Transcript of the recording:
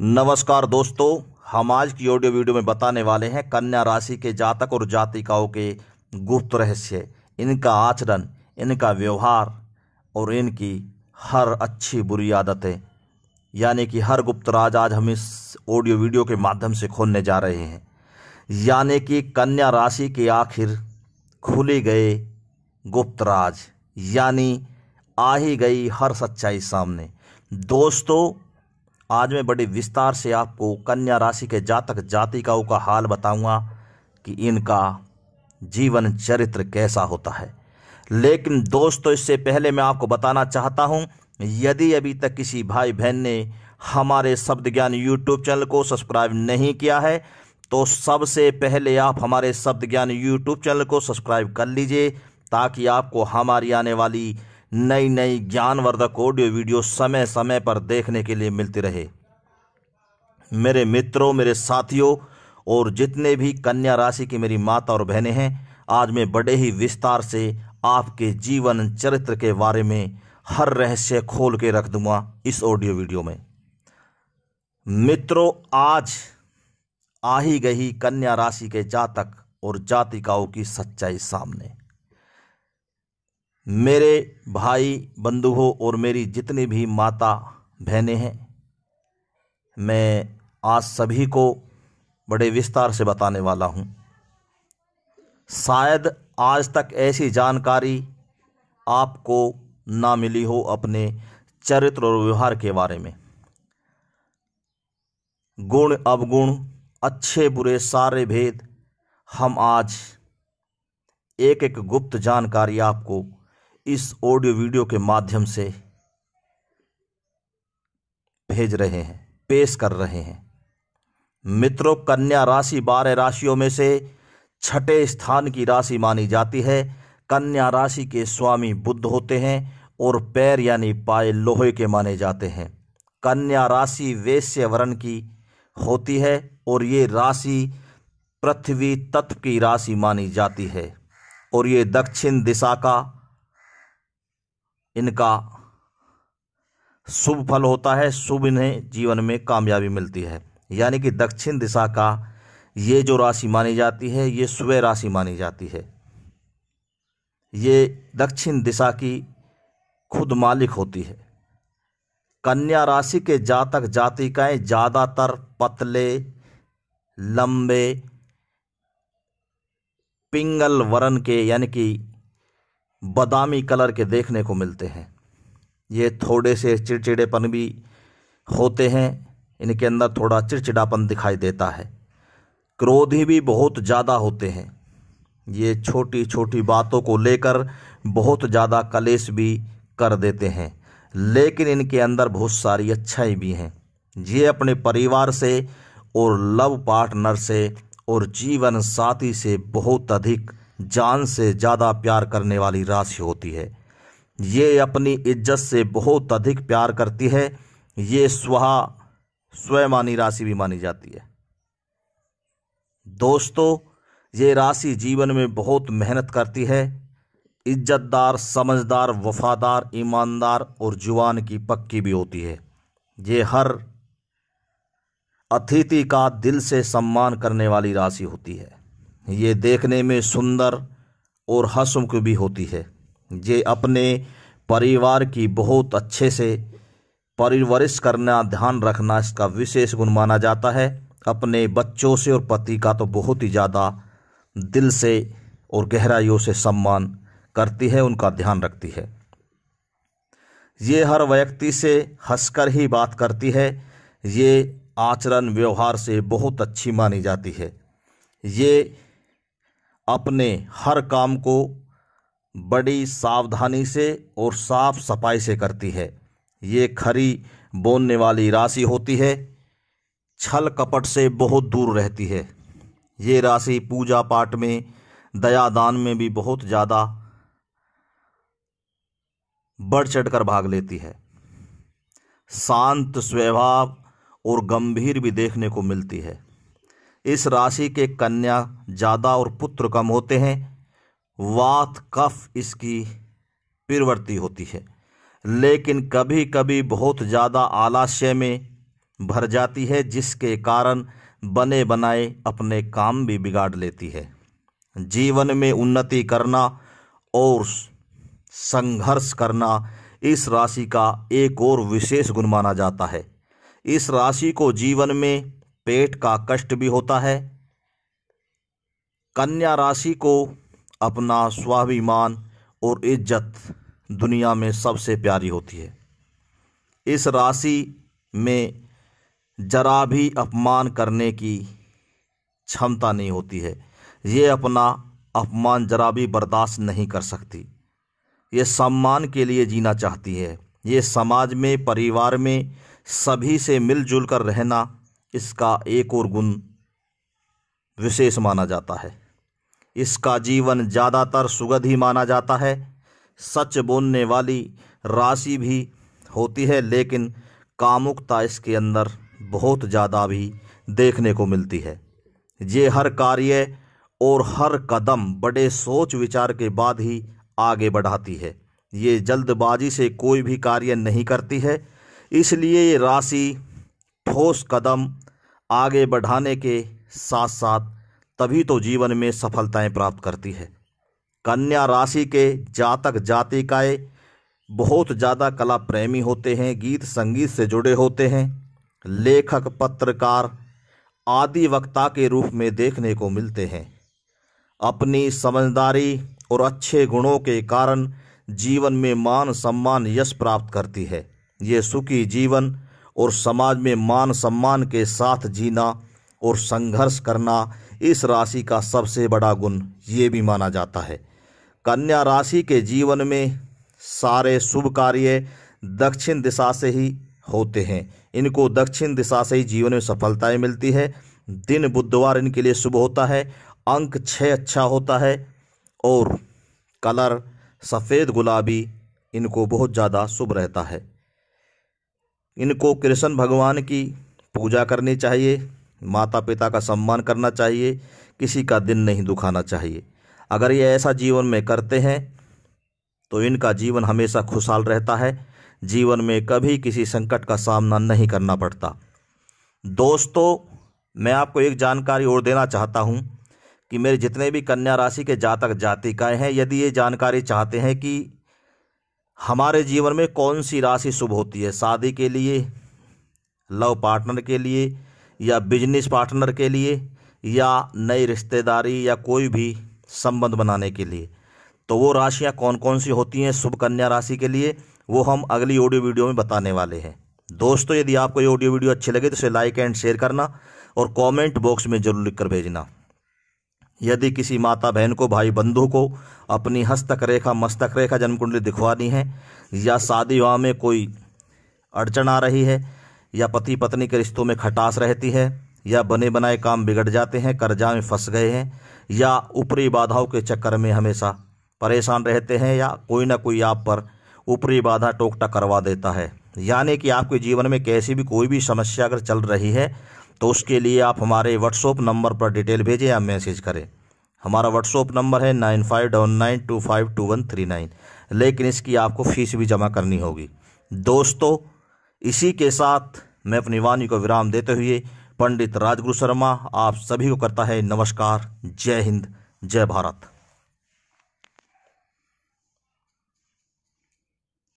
नमस्कार दोस्तों हम आज की ऑडियो वीडियो में बताने वाले हैं कन्या राशि के जातक और जातिकाओं के गुप्त रहस्य इनका आचरण इनका व्यवहार और इनकी हर अच्छी बुरी आदतें यानी कि हर गुप्त राज आज हम इस ऑडियो वीडियो के माध्यम से खोलने जा रहे हैं यानी कि कन्या राशि के आखिर खुले गए गुप्त राज यानी आ ही गई हर सच्चाई सामने दोस्तों आज मैं बड़े विस्तार से आपको कन्या राशि के जातक जातिकाओं का हाल बताऊंगा कि इनका जीवन चरित्र कैसा होता है लेकिन दोस्तों इससे पहले मैं आपको बताना चाहता हूं यदि अभी तक किसी भाई बहन ने हमारे शब्द ज्ञान यूट्यूब चैनल को सब्सक्राइब नहीं किया है तो सबसे पहले आप हमारे शब्द ज्ञान यूट्यूब चैनल को सब्सक्राइब कर लीजिए ताकि आपको हमारी आने वाली नई नई ज्ञानवर्धक ऑडियो वीडियो समय समय पर देखने के लिए मिलते रहे मेरे मित्रों मेरे साथियों और जितने भी कन्या राशि की मेरी माता और बहनें हैं आज मैं बड़े ही विस्तार से आपके जीवन चरित्र के बारे में हर रहस्य खोल के रख दूंगा इस ऑडियो वीडियो में मित्रों आज आ ही गई कन्या राशि के जातक और जातिकाओं की सच्चाई सामने मेरे भाई बंधुओं और मेरी जितनी भी माता बहनें हैं मैं आज सभी को बड़े विस्तार से बताने वाला हूँ शायद आज तक ऐसी जानकारी आपको ना मिली हो अपने चरित्र और व्यवहार के बारे में गुण अवगुण अच्छे बुरे सारे भेद हम आज एक एक गुप्त जानकारी आपको इस ऑडियो वीडियो के माध्यम से भेज रहे हैं पेश कर रहे हैं मित्रों कन्या राशि बारह राशियों में से छठे स्थान की राशि मानी जाती है कन्या राशि के स्वामी बुद्ध होते हैं और पैर यानी पाए लोहे के माने जाते हैं कन्या राशि वैश्य वर्ण की होती है और ये राशि पृथ्वी तत्व की राशि मानी जाती है और ये दक्षिण दिशा का इनका शुभ फल होता है शुभ इन्हें जीवन में कामयाबी मिलती है यानी कि दक्षिण दिशा का ये जो राशि मानी जाती है ये सुबह राशि मानी जाती है ये दक्षिण दिशा की खुद मालिक होती है कन्या राशि के जातक जातिकाएं ज़्यादातर पतले लंबे पिंगल वरण के यानी कि बादामी कलर के देखने को मिलते हैं ये थोड़े से चिड़चिड़ेपन भी होते हैं इनके अंदर थोड़ा चिड़चिड़ापन दिखाई देता है क्रोधी भी बहुत ज़्यादा होते हैं ये छोटी छोटी बातों को लेकर बहुत ज़्यादा कलेश भी कर देते हैं लेकिन इनके अंदर बहुत सारी अच्छाई भी हैं ये अपने परिवार से और लव पार्टनर से और जीवन साथी से बहुत अधिक जान से ज़्यादा प्यार करने वाली राशि होती है ये अपनी इज्जत से बहुत अधिक प्यार करती है ये स्वहा स्वयमानी राशि भी मानी जाती है दोस्तों ये राशि जीवन में बहुत मेहनत करती है इज्जतदार समझदार वफादार ईमानदार और जुबान की पक्की भी होती है ये हर अतिथि का दिल से सम्मान करने वाली राशि होती है ये देखने में सुंदर और की भी होती है ये अपने परिवार की बहुत अच्छे से परिवरिश करना ध्यान रखना इसका विशेष गुण माना जाता है अपने बच्चों से और पति का तो बहुत ही ज़्यादा दिल से और गहराइयों से सम्मान करती है उनका ध्यान रखती है ये हर व्यक्ति से हंसकर ही बात करती है ये आचरण व्यवहार से बहुत अच्छी मानी जाती है ये अपने हर काम को बड़ी सावधानी से और साफ सफाई से करती है ये खरी बोनने वाली राशि होती है छल कपट से बहुत दूर रहती है ये राशि पूजा पाठ में दया दान में भी बहुत ज़्यादा बढ़ चढ़कर भाग लेती है शांत स्वभाव और गंभीर भी देखने को मिलती है इस राशि के कन्या ज़्यादा और पुत्र कम होते हैं वात कफ इसकी प्रवृत्ति होती है लेकिन कभी कभी बहुत ज़्यादा आलस्य में भर जाती है जिसके कारण बने बनाए अपने काम भी बिगाड़ लेती है जीवन में उन्नति करना और संघर्ष करना इस राशि का एक और विशेष गुण माना जाता है इस राशि को जीवन में पेट का कष्ट भी होता है कन्या राशि को अपना स्वाभिमान और इज्जत दुनिया में सबसे प्यारी होती है इस राशि में जरा भी अपमान करने की क्षमता नहीं होती है ये अपना अपमान जरा भी बर्दाश्त नहीं कर सकती ये सम्मान के लिए जीना चाहती है ये समाज में परिवार में सभी से मिलजुल कर रहना इसका एक और गुण विशेष माना जाता है इसका जीवन ज़्यादातर सुगध ही माना जाता है सच बोलने वाली राशि भी होती है लेकिन कामुकता इसके अंदर बहुत ज़्यादा भी देखने को मिलती है ये हर कार्य और हर कदम बड़े सोच विचार के बाद ही आगे बढ़ाती है ये जल्दबाजी से कोई भी कार्य नहीं करती है इसलिए ये राशि ठोस कदम आगे बढ़ाने के साथ साथ तभी तो जीवन में सफलताएं प्राप्त करती है कन्या राशि के जातक जातिकाएँ बहुत ज़्यादा कला प्रेमी होते हैं गीत संगीत से जुड़े होते हैं लेखक पत्रकार आदि वक्ता के रूप में देखने को मिलते हैं अपनी समझदारी और अच्छे गुणों के कारण जीवन में मान सम्मान यश प्राप्त करती है ये सुखी जीवन और समाज में मान सम्मान के साथ जीना और संघर्ष करना इस राशि का सबसे बड़ा गुण ये भी माना जाता है कन्या राशि के जीवन में सारे शुभ कार्य दक्षिण दिशा से ही होते हैं इनको दक्षिण दिशा से ही जीवन में सफलताएं मिलती है दिन बुधवार इनके लिए शुभ होता है अंक छः अच्छा होता है और कलर सफ़ेद गुलाबी इनको बहुत ज़्यादा शुभ रहता है इनको कृष्ण भगवान की पूजा करनी चाहिए माता पिता का सम्मान करना चाहिए किसी का दिन नहीं दुखाना चाहिए अगर ये ऐसा जीवन में करते हैं तो इनका जीवन हमेशा खुशहाल रहता है जीवन में कभी किसी संकट का सामना नहीं करना पड़ता दोस्तों मैं आपको एक जानकारी और देना चाहता हूँ कि मेरे जितने भी कन्या राशि के जातक जातिकाएँ हैं यदि ये जानकारी चाहते हैं कि हमारे जीवन में कौन सी राशि शुभ होती है शादी के लिए लव पार्टनर के लिए या बिजनेस पार्टनर के लिए या नई रिश्तेदारी या कोई भी संबंध बनाने के लिए तो वो राशियाँ कौन कौन सी होती हैं शुभ कन्या राशि के लिए वो हम अगली ऑडियो वीडियो में बताने वाले हैं दोस्तों यदि आपको ये ऑडियो वीडियो अच्छी लगे तो इसे लाइक एंड शेयर करना और कमेंट बॉक्स में जरूर लिख कर भेजना यदि किसी माता बहन को भाई बंधु को अपनी हस्तक रेखा मस्तक रेखा जन्म कुंडली दिखवानी है या शादी विवाह में कोई अड़चन आ रही है या पति पत्नी के रिश्तों में खटास रहती है या बने बनाए काम बिगड़ जाते हैं कर्जा में फंस गए हैं या ऊपरी बाधाओं के चक्कर में हमेशा परेशान रहते हैं या कोई ना कोई आप पर ऊपरी बाधा टोकटा करवा देता है यानी कि आपके जीवन में कैसी भी कोई भी समस्या अगर चल रही है तो उसके लिए आप हमारे व्हाट्सअप नंबर पर डिटेल भेजें या मैसेज करें हमारा व्हाट्सअप नंबर है nine five double nine two five two one three nine लेकिन इसकी आपको फ़ीस भी जमा करनी होगी दोस्तों इसी के साथ मैं अपनी वाणी को विराम देते हुए पंडित राजगुरु शर्मा आप सभी को करता है नमस्कार जय हिंद जय भारत